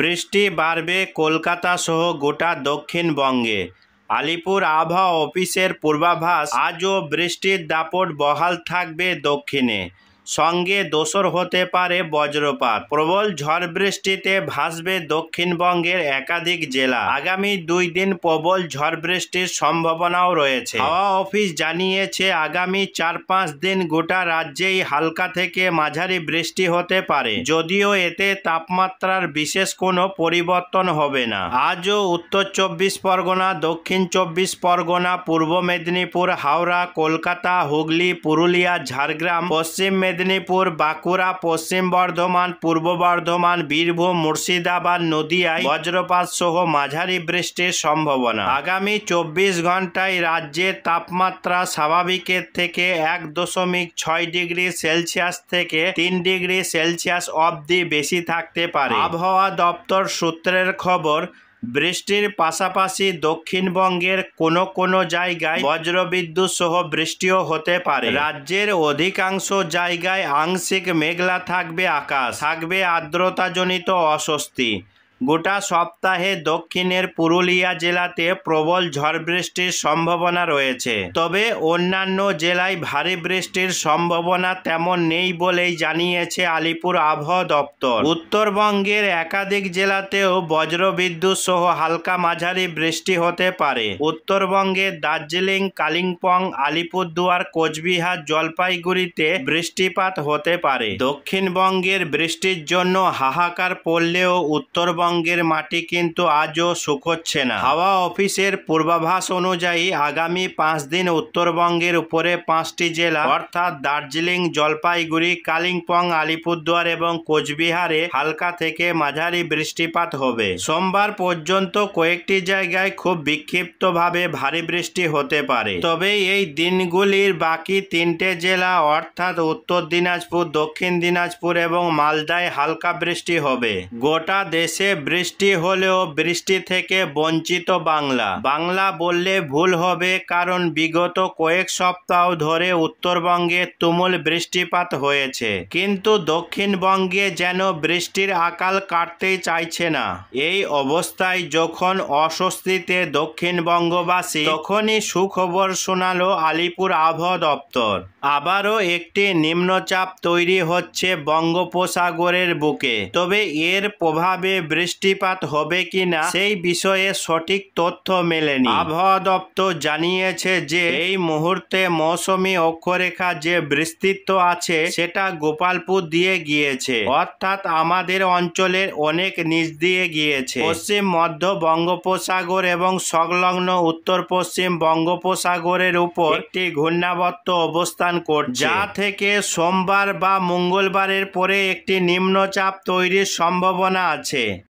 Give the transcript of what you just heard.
বৃষ্টি বাড়বে কলকাতা সহ গোটা দক্ষিণবঙ্গে আলিপুর আবহাওয়া অফিসের পূর্বাভাস আজও বৃষ্টির দাপট বহাল থাকবে দক্ষিণে সঙ্গে দোসর হতে পারে বজ্রপাত প্রবল ঝড় বৃষ্টিতে ভাসবে দক্ষিণবঙ্গের একাধিক জেলা আগামী দুই দিন প্রবল ঝড় বৃষ্টির সম্ভাবনাও রয়েছে হাওয়া অফিস জানিয়েছে আগামী চার পাঁচ দিন গোটা রাজ্যেই হালকা থেকে মাঝারি বৃষ্টি হতে পারে যদিও এতে তাপমাত্রার বিশেষ কোনো পরিবর্তন হবে না আজও উত্তর চব্বিশ পরগনা দক্ষিণ চব্বিশ পরগনা পূর্ব মেদিনীপুর হাওড়া কলকাতা হুগলি পুরুলিয়া ঝাড়গ্রাম পশ্চিম মেদিনীপুর মেদিনীপুর বাঁকুড়া পশ্চিম বর্ধমান পূর্ব বর্ধমান বীরভূম মুর্শিদাবাদ নদিয়ায় বজ্রপাত সহ মাঝারি বৃষ্টির সম্ভাবনা আগামী চব্বিশ ঘন্টায় রাজ্যে তাপমাত্রা স্বাভাবিকের থেকে এক দশমিক ছয় ডিগ্রি সেলসিয়াস থেকে তিন ডিগ্রি সেলসিয়াস অবধি বেশি থাকতে পারে আবহাওয়া দপ্তর সূত্রের খবর বৃষ্টির পাশাপাশি দক্ষিণবঙ্গের কোনো কোনো জায়গায় বজ্রবিদ্যুৎ সহ বৃষ্টিও হতে পারে রাজ্যের অধিকাংশ জায়গায় আংশিক মেঘলা থাকবে আকাশ থাকবে আর্দ্রতাজনিত অস্বস্তি গোটা সপ্তাহে দক্ষিণের পুরুলিয়া জেলাতে প্রবল ঝড় বৃষ্টির সম্ভাবনা রয়েছে তবে অন্যান্য জেলায় ভারী বৃষ্টির সম্ভাবনা তেমন নেই বলেই জানিয়েছে আলিপুর আবহাওয়া দপ্তর উত্তরবঙ্গের একাধিক জেলাতেও বজ্রবিদ্যুৎ সহ হালকা মাঝারি বৃষ্টি হতে পারে উত্তরবঙ্গের দার্জিলিং কালিম্পং আলিপুরদুয়ার কোচবিহার জলপাইগুড়িতে বৃষ্টিপাত হতে পারে দক্ষিণবঙ্গের বৃষ্টির জন্য হাহাকার পড়লেও উত্তরবঙ্গ পশ্চিমবঙ্গের মাটি কিন্তু আজও শুকোচ্ছে না হাওয়া অফিসের পূর্বাভাস অনুযায়ী আগামী পাঁচ দিন উত্তরবঙ্গের উপরে পাঁচটি জেলা অর্থাৎ দার্জিলিং জলপাইগুড়ি কালিম্পং আলিপুরদুয়ার এবং কোচবিহারে হালকা থেকে মাঝারি বৃষ্টিপাত হবে সোমবার পর্যন্ত কয়েকটি জায়গায় খুব বিক্ষিপ্তভাবে ভারী বৃষ্টি হতে পারে তবে এই দিনগুলির বাকি তিনটে জেলা অর্থাৎ উত্তর দিনাজপুর দক্ষিণ দিনাজপুর এবং মালদায় হালকা বৃষ্টি হবে গোটা দেশে বৃষ্টি হলেও বৃষ্টি থেকে বঞ্চিত বাংলা বাংলা বললে ভুল হবে কারণ বিগত কয়েক সপ্তাহ ধরে উত্তরবঙ্গে তুমুল বৃষ্টিপাত হয়েছে কিন্তু দক্ষিণবঙ্গে যেন বৃষ্টির আকাল কাটতেই চাইছে না এই অবস্থায় যখন অস্বস্তিতে দক্ষিণবঙ্গবাসী তখনই সুখবর শোনালো আলিপুর আবহাওয়া দপ্তর আবারও একটি নিম্নচাপ তৈরি হচ্ছে বঙ্গোপসাগরের বুকে তবে এর প্রভাবে বৃষ্টি বৃষ্টিপাত হবে কি না সেই বিষয়ে সঠিক তথ্য মেলেনি আবহাওয়া দপ্তর জানিয়েছে যে এই মুহূর্তে মৌসুমী অক্ষরেখা যে বিস্তৃত আছে সেটা গোপালপুর দিয়ে গিয়েছে অর্থাৎ আমাদের অঞ্চলের অনেক নিচ দিয়ে গিয়েছে পশ্চিম মধ্য বঙ্গোপসাগর এবং সংলগ্ন উত্তর পশ্চিম বঙ্গোপসাগরের উপর একটি ঘূর্ণাবত্ত অবস্থান করছে যা থেকে সোমবার বা মঙ্গলবারের পরে একটি নিম্নচাপ তৈরির সম্ভাবনা আছে